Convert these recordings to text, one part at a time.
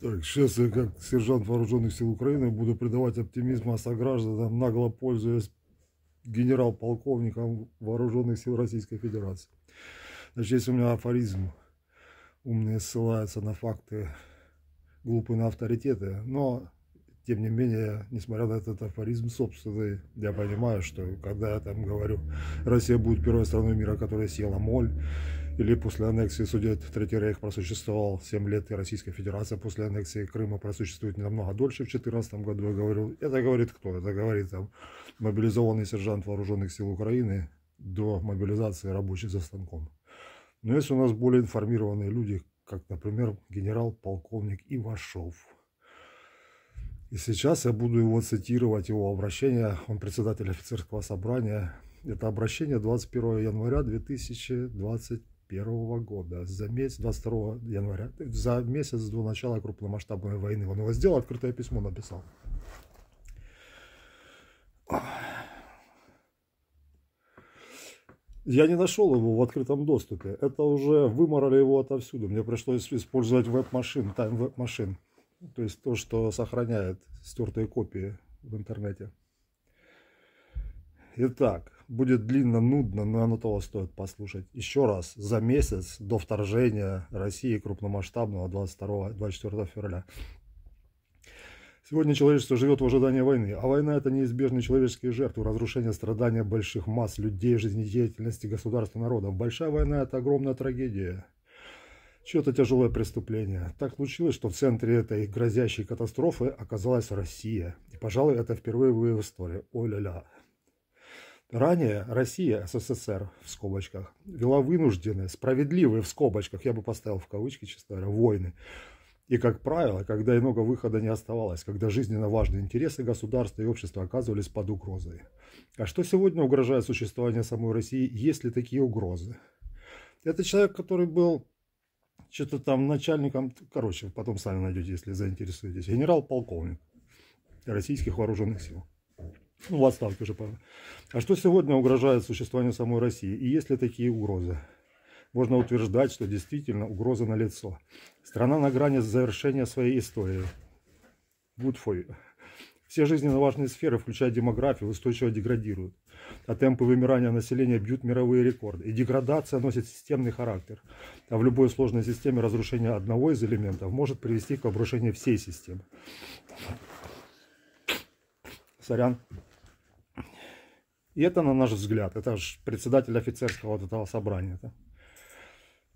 Так, сейчас я, как сержант вооруженных сил Украины, буду придавать оптимизм а согражданам, нагло пользуясь генерал-полковником вооруженных сил Российской Федерации. Значит, есть у меня афоризм. Умные ссылаются на факты, глупые на авторитеты, но тем не менее, несмотря на этот афоризм собственный, я понимаю, что когда я там говорю, Россия будет первой страной мира, которая съела моль, или после аннексии Судет Третий Рейх просуществовал 7 лет, и Российская Федерация после аннексии Крыма просуществует намного дольше, в 2014 году, я говорил. Это говорит кто? Это говорит там, мобилизованный сержант вооруженных сил Украины до мобилизации рабочий за станком. Но есть у нас более информированные люди, как, например, генерал-полковник Ивашов. И сейчас я буду его цитировать, его обращение, он председатель офицерского собрания. Это обращение 21 января 2020 2001 года, за месяц, 22 января, за месяц до начала крупномасштабной войны. Он его сделал, открытое письмо написал. Я не нашел его в открытом доступе. Это уже выморали его отовсюду. Мне пришлось использовать веб-машин, тайм веб-машин. То есть то, что сохраняет стертые копии в интернете. Итак, будет длинно, нудно, но оно того стоит послушать. Еще раз, за месяц до вторжения России крупномасштабного 22-24 февраля. Сегодня человечество живет в ожидании войны, а война – это неизбежные человеческие жертвы, разрушение, страдания больших масс, людей, жизнедеятельности, государства, народа. Большая война – это огромная трагедия. Чье-то тяжелое преступление. Так случилось, что в центре этой грозящей катастрофы оказалась Россия. И, пожалуй, это впервые в ее истории. О-ля-ля. Ранее Россия, СССР, в скобочках, вела вынужденные, справедливые, в скобочках, я бы поставил в кавычки, честно говоря, войны. И, как правило, когда иного выхода не оставалось, когда жизненно важные интересы государства и общества оказывались под угрозой. А что сегодня угрожает существованию самой России, есть ли такие угрозы? Это человек, который был что-то там начальником, короче, потом сами найдете, если заинтересуетесь, генерал-полковник российских вооруженных сил ну, в отставке уже пора. А что сегодня угрожает существованию самой России? И есть ли такие угрозы? Можно утверждать, что действительно угроза налицо. Страна на грани завершения своей истории. Good for you. Все жизненно важные сферы, включая демографию, устойчиво деградируют. А темпы вымирания населения бьют мировые рекорды. И деградация носит системный характер. А в любой сложной системе разрушение одного из элементов может привести к обрушению всей системы. Сорян. И это, на наш взгляд, это же председатель офицерского вот этого собрания. -то.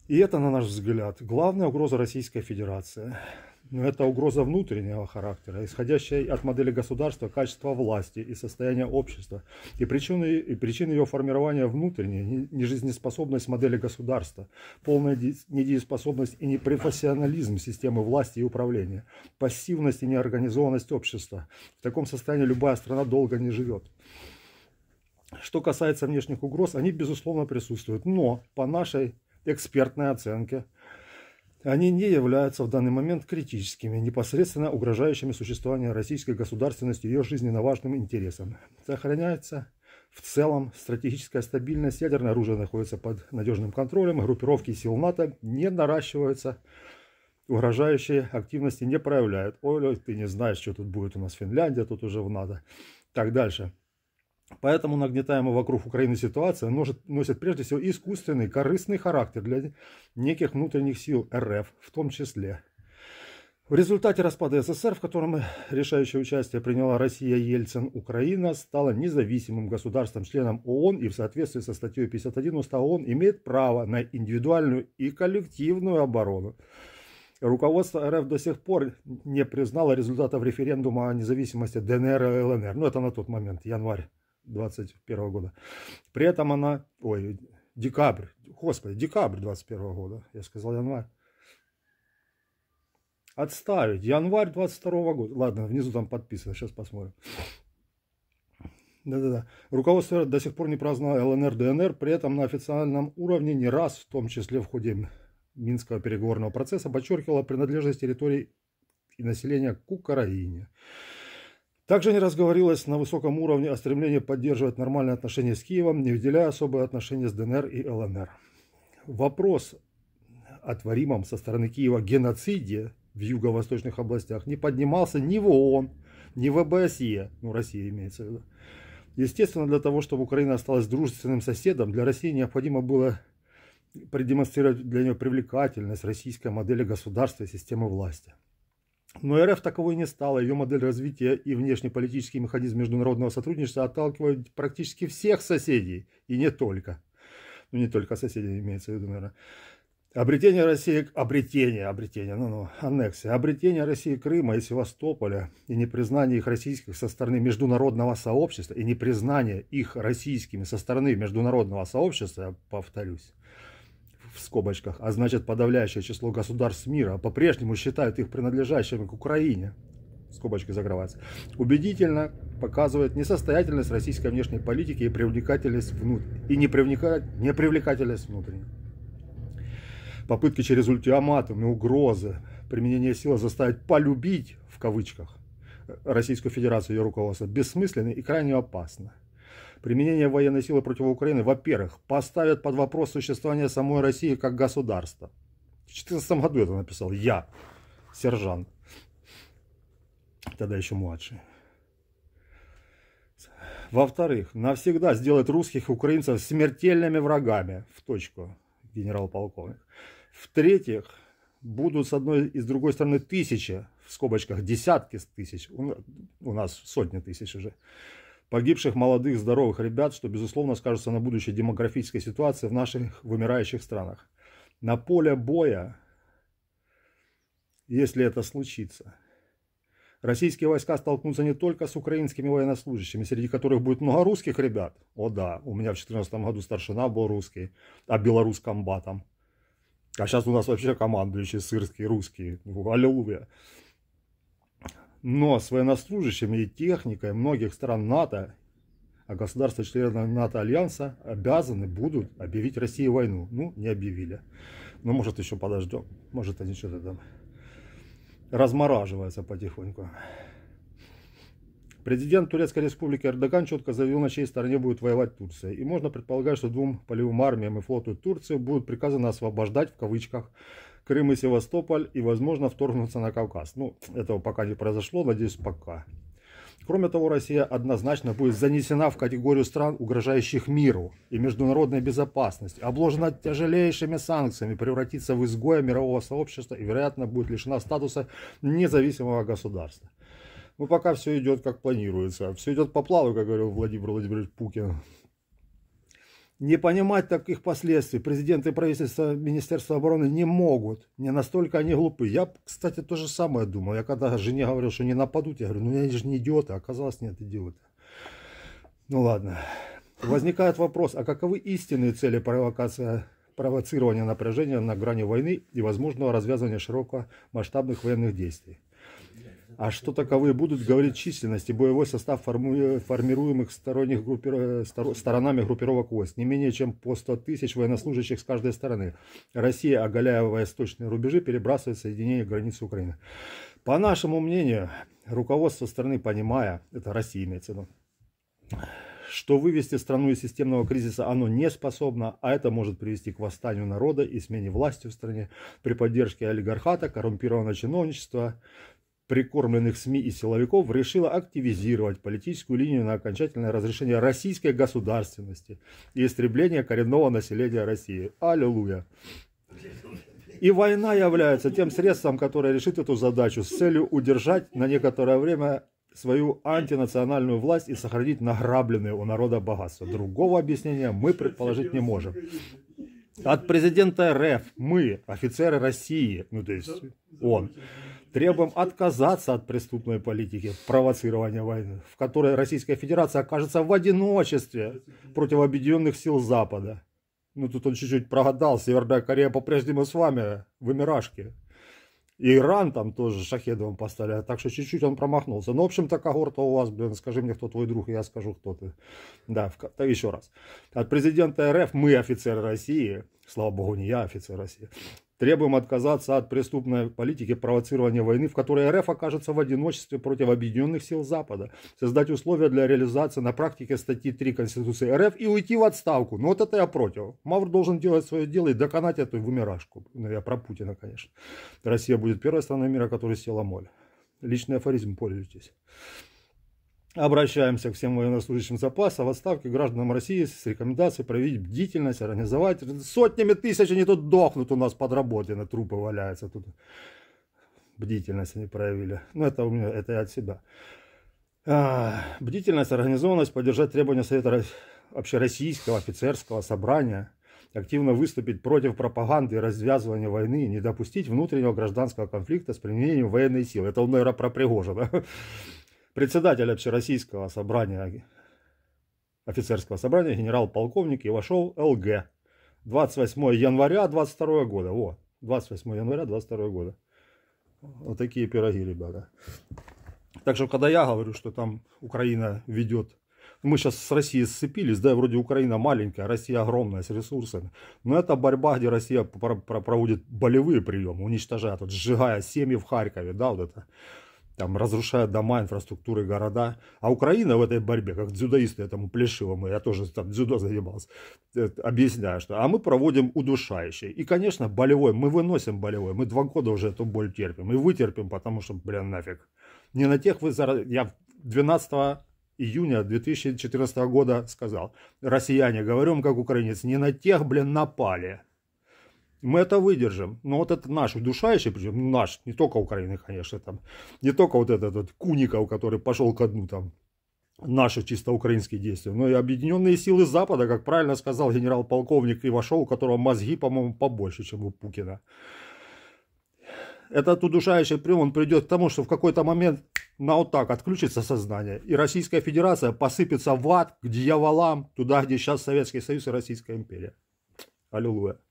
И это, на наш взгляд, главная угроза Российской Федерации. Но это угроза внутреннего характера, исходящая от модели государства, качества власти и состояния общества. И причины, и причины ее формирования внутренние: нежизнеспособность модели государства, полная недееспособность и непрофессионализм системы власти и управления, пассивность и неорганизованность общества. В таком состоянии любая страна долго не живет. Что касается внешних угроз, они, безусловно, присутствуют. Но, по нашей экспертной оценке, они не являются в данный момент критическими, непосредственно угрожающими существованию российской государственности и ее жизненно важным интересам. Сохраняется в целом стратегическая стабильность, ядерное оружие находится под надежным контролем, группировки сил НАТО не наращиваются, угрожающие активности не проявляют. Ой, ты не знаешь, что тут будет у нас Финляндия, тут уже в НАТО. Так дальше. Поэтому нагнетаемая вокруг Украины ситуация носит, носит прежде всего искусственный, корыстный характер для неких внутренних сил РФ в том числе. В результате распада СССР, в котором решающее участие приняла Россия Ельцин, Украина стала независимым государством, членом ООН и в соответствии со статьей 51 Устава ООН имеет право на индивидуальную и коллективную оборону. Руководство РФ до сих пор не признало результатов референдума о независимости ДНР и ЛНР. Ну, это на тот момент, январь 2021 года. При этом она, ой, декабрь, господи, декабрь 2021 года, я сказал январь. Отставить, январь 22 года. Ладно, внизу там подписано, сейчас посмотрим. Да-да-да. Руководство до сих пор не праздновало ЛНР, ДНР, при этом на официальном уровне не раз, в том числе в ходе Минского переговорного процесса, подчеркивало принадлежность территории и населения к Украине. Также не разговорилось на высоком уровне о стремлении поддерживать нормальные отношения с Киевом, не выделяя особые отношения с ДНР и ЛНР. Вопрос о творимом со стороны Киева геноциде в юго-восточных областях не поднимался ни в ООН, ни в ОБСЕ, ну Россия имеется в виду. Естественно, для того, чтобы Украина осталась дружественным соседом, для России необходимо было продемонстрировать для нее привлекательность российской модели государства и системы власти. Но РФ таковой не стала. Ее модель развития и внешнеполитический механизм международного сотрудничества отталкивает практически всех соседей. И не только. Ну, не только соседей имеется в виду, наверное. Обретение России, обретение, обретение, ну, ну, аннексия, обретение России Крыма и Севастополя и непризнание их российских со стороны международного сообщества и непризнание их российскими со стороны международного сообщества, повторюсь, в скобочках, а значит подавляющее число государств мира по-прежнему считают их принадлежащими к Украине, скобочки закрываются, убедительно показывает несостоятельность российской внешней политики и привлекательность внут... и не непривлекательность внутренней. Попытки через ультиматумы, угрозы, применение силы заставить полюбить, в кавычках, Российскую Федерацию и ее руководство бессмысленны и крайне опасны применение военной силы против Украины, во-первых, поставит под вопрос существование самой России как государства. В 2014 году это написал я, сержант, тогда еще младший. Во-вторых, навсегда сделает русских и украинцев смертельными врагами, в точку, генерал-полковник. В-третьих, будут с одной и с другой стороны тысячи, в скобочках десятки тысяч, у нас сотни тысяч уже, погибших молодых здоровых ребят, что, безусловно, скажется на будущей демографической ситуации в наших вымирающих странах. На поле боя, если это случится, российские войска столкнутся не только с украинскими военнослужащими, среди которых будет много русских ребят. О да, у меня в 2014 году старшина был русский, а белорус комбатом. А сейчас у нас вообще командующие сырские русские. Аллилуйя но военнослужащими и техникой многих стран НАТО, а государства-члены НАТО-альянса обязаны будут объявить России войну. Ну, не объявили. Но может еще подождем. Может они что-то там размораживаются потихоньку. Президент Турецкой республики Эрдоган четко заявил, на чьей стороне будет воевать Турция. И можно предполагать, что двум полевым армиям и флоту Турции будут приказаны освобождать, в кавычках, Крым и Севастополь и, возможно, вторгнуться на Кавказ. Ну, этого пока не произошло, надеюсь, пока. Кроме того, Россия однозначно будет занесена в категорию стран, угрожающих миру и международной безопасности, обложена тяжелейшими санкциями, превратится в изгоя мирового сообщества и, вероятно, будет лишена статуса независимого государства. Но ну, пока все идет как планируется. Все идет по плаву, как говорил Владимир Владимирович Путин не понимать таких последствий президенты и правительство Министерства обороны не могут. Не настолько они глупы. Я, кстати, то же самое думал. Я когда жене говорил, что не нападут, я говорю, ну я же не идиоты. Оказалось, нет, идиоты. Ну ладно. Возникает вопрос, а каковы истинные цели провокации, провоцирования напряжения на грани войны и возможного развязывания широкомасштабных военных действий? А что таковые будут, говорит численность и боевой состав форму... формируемых сторонних группир... стор... сторонами группировок войск. Не менее чем по 100 тысяч военнослужащих с каждой стороны. Россия, оголяя восточные рубежи, перебрасывает соединение границы Украины. По нашему мнению, руководство страны, понимая, это Россия имеется в виду, что вывести страну из системного кризиса оно не способно, а это может привести к восстанию народа и смене власти в стране при поддержке олигархата, коррумпированного чиновничества, прикормленных СМИ и силовиков решила активизировать политическую линию на окончательное разрешение российской государственности и истребление коренного населения России. Аллилуйя! И война является тем средством, которое решит эту задачу с целью удержать на некоторое время свою антинациональную власть и сохранить награбленные у народа богатства. Другого объяснения мы предположить не можем. От президента РФ мы, офицеры России, ну то есть он, Требуем отказаться от преступной политики провоцирования войны, в которой Российская Федерация окажется в одиночестве против объединенных сил Запада. Ну тут он чуть-чуть прогадал, Северная Корея по-прежнему с вами, в Эмирашке. И Иран там тоже Шахедовым поставляет, а так что чуть-чуть он промахнулся. Ну, в общем-то, когорта у вас, блин, скажи мне, кто твой друг, и я скажу, кто ты. Да, в... так, еще раз. От президента РФ мы офицеры России, слава богу, не я а офицер России, Требуем отказаться от преступной политики провоцирования войны, в которой РФ окажется в одиночестве против объединенных сил Запада. Создать условия для реализации на практике статьи 3 Конституции РФ и уйти в отставку. Но вот это я против. Мавр должен делать свое дело и доконать эту вымирашку. Ну, я про Путина, конечно. Россия будет первой страной мира, которая села моль. Личный афоризм, пользуйтесь. Обращаемся к всем военнослужащим запаса в отставке гражданам России с рекомендацией проявить бдительность, организовать. Сотнями тысяч они тут дохнут у нас под работе на трупы валяются тут. Бдительность они проявили. Ну, это у меня, это и от себя. А, бдительность, организованность, поддержать требования Совета общероссийского офицерского собрания, активно выступить против пропаганды и развязывания войны, не допустить внутреннего гражданского конфликта с применением военной силы. Это он, наверное, про Пригожина председателя Общероссийского собрания, офицерского собрания, генерал-полковник и вошел ЛГ. 28 января 22 года. Во, 28 января 22 года. Вот такие пироги, ребята. Так что, когда я говорю, что там Украина ведет... Мы сейчас с Россией сцепились, да, вроде Украина маленькая, Россия огромная, с ресурсами. Но это борьба, где Россия проводит болевые приемы, уничтожает вот, сжигая семьи в Харькове, да, вот это там, разрушают дома, инфраструктуры, города. А Украина в этой борьбе, как дзюдоисты этому Плешивому, я тоже там дзюдо занимался, э, объясняю, что а мы проводим удушающие. И, конечно, болевой, мы выносим болевой, мы два года уже эту боль терпим и вытерпим, потому что, блин, нафиг. Не на тех вы... Зар... Я 12 июня 2014 года сказал, россияне, говорим как украинец, не на тех, блин, напали. Мы это выдержим. Но ну, вот это наш удушающий, причем ну, наш, не только Украины, конечно, там, не только вот этот, этот Куников, который пошел ко дну там, наши чисто украинские действия, но и объединенные силы Запада, как правильно сказал генерал-полковник Ивашов, у которого мозги, по-моему, побольше, чем у Пукина. Этот удушающий прием, он придет к тому, что в какой-то момент на вот так отключится сознание, и Российская Федерация посыпется в ад, к дьяволам, туда, где сейчас Советский Союз и Российская империя. Аллилуйя.